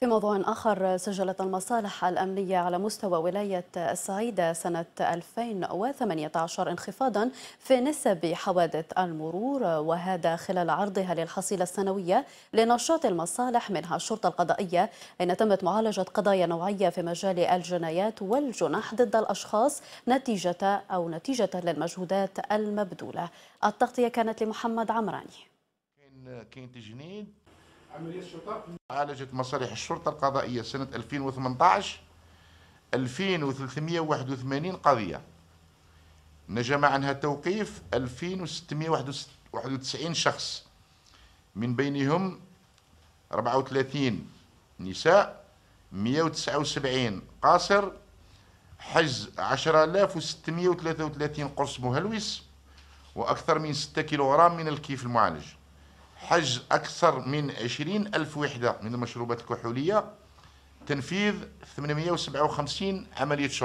في موضوع آخر سجلت المصالح الأمنية على مستوى ولاية السعيدة سنة 2018 انخفاضا في نسب حوادث المرور وهذا خلال عرضها للحصيلة السنوية لنشاط المصالح منها الشرطة القضائية إن تمت معالجة قضايا نوعية في مجال الجنايات والجنح ضد الأشخاص نتيجة أو نتيجة للمجهودات المبذولة التغطية كانت لمحمد عمراني كان عالجت مصالح الشرطة القضائية سنة 2018 2381 قضية نجم عنها توقيف 2691 شخص من بينهم 34 نساء 179 قاصر حجز 10633 قرص مهلوس وأكثر من 6 كيلوغرام من الكيف المعالج حجز أكثر من 20 ألف وحدة من المشروبات الكحولية تنفيذ 857 عملية شرطة